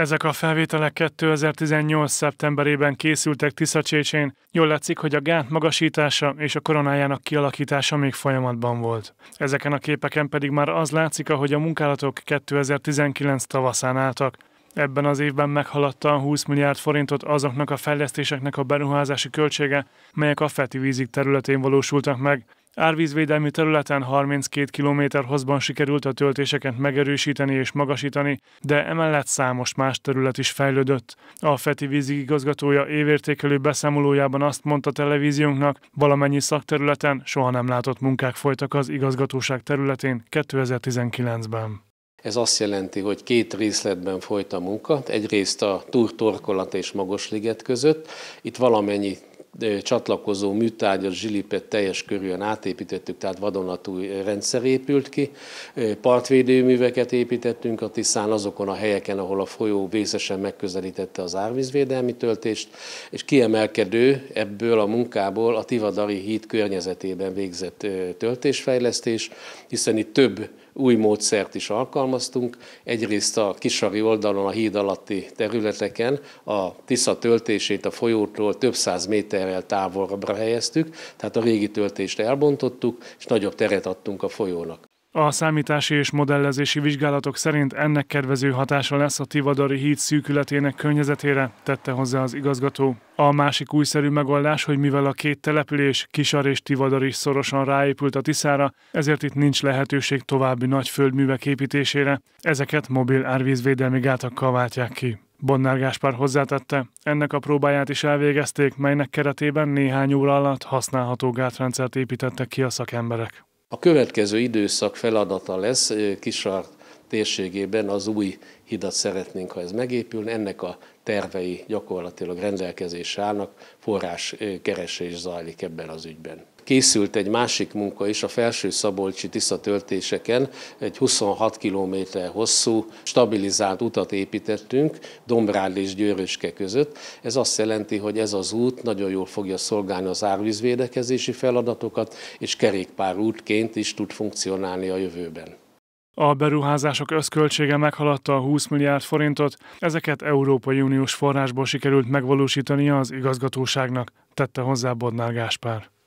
Ezek a felvételek 2018. szeptemberében készültek Tiszacsécsén, jól látszik, hogy a gát magasítása és a koronájának kialakítása még folyamatban volt. Ezeken a képeken pedig már az látszik, ahogy a munkálatok 2019 tavaszán álltak. Ebben az évben meghaladta a 20 milliárd forintot azoknak a fejlesztéseknek a beruházási költsége, melyek a Feti vízik területén valósultak meg, Árvízvédelmi területen 32 km hosszban sikerült a töltéseket megerősíteni és magasítani, de emellett számos más terület is fejlődött. A FETI vízigazgatója évértékelő beszámolójában azt mondta televíziónknak, valamennyi szakterületen soha nem látott munkák folytak az igazgatóság területén 2019-ben. Ez azt jelenti, hogy két részletben folyt a munka, egyrészt a túrtorkolat és magasliget között. Itt valamennyi csatlakozó műtárgyat, zsilipet teljes körűen átépítettük, tehát vadonatúj rendszer épült ki. Partvédőműveket építettünk a Tiszán azokon a helyeken, ahol a folyó vészesen megközelítette az árvízvédelmi töltést, és kiemelkedő ebből a munkából a Tivadari híd környezetében végzett töltésfejlesztés, hiszen itt több új módszert is alkalmaztunk. Egyrészt a Kisari oldalon, a híd alatti területeken a Tisza töltését a folyótól több száz méterrel távolabbra helyeztük, tehát a régi töltést elbontottuk, és nagyobb teret adtunk a folyónak. A számítási és modellezési vizsgálatok szerint ennek kedvező hatása lesz a Tivadari híd szűkületének környezetére, tette hozzá az igazgató. A másik újszerű megoldás, hogy mivel a két település, Kisar és Tivadar is szorosan ráépült a Tiszára, ezért itt nincs lehetőség további nagy földművek építésére, ezeket mobil árvízvédelmi gátakkal váltják ki. Bonnár Gáspár hozzátette, ennek a próbáját is elvégezték, melynek keretében néhány óra alatt használható gátrendszert építettek ki a szakemberek. A következő időszak feladata lesz Kisart térségében az új hidat szeretnénk, ha ez megépül. Ennek a tervei gyakorlatilag rendelkezésre állnak, forráskeresés zajlik ebben az ügyben. Készült egy másik munka is a felső szabolcsi tisztatöltéseken, egy 26 km hosszú, stabilizált utat építettünk Dombrád és Győröske között. Ez azt jelenti, hogy ez az út nagyon jól fogja szolgálni az árvízvédekezési feladatokat, és útként is tud funkcionálni a jövőben. A beruházások összköltsége meghaladta a 20 milliárd forintot, ezeket Európai Uniós forrásból sikerült megvalósítani az igazgatóságnak, tette hozzá Bodnár Gáspár.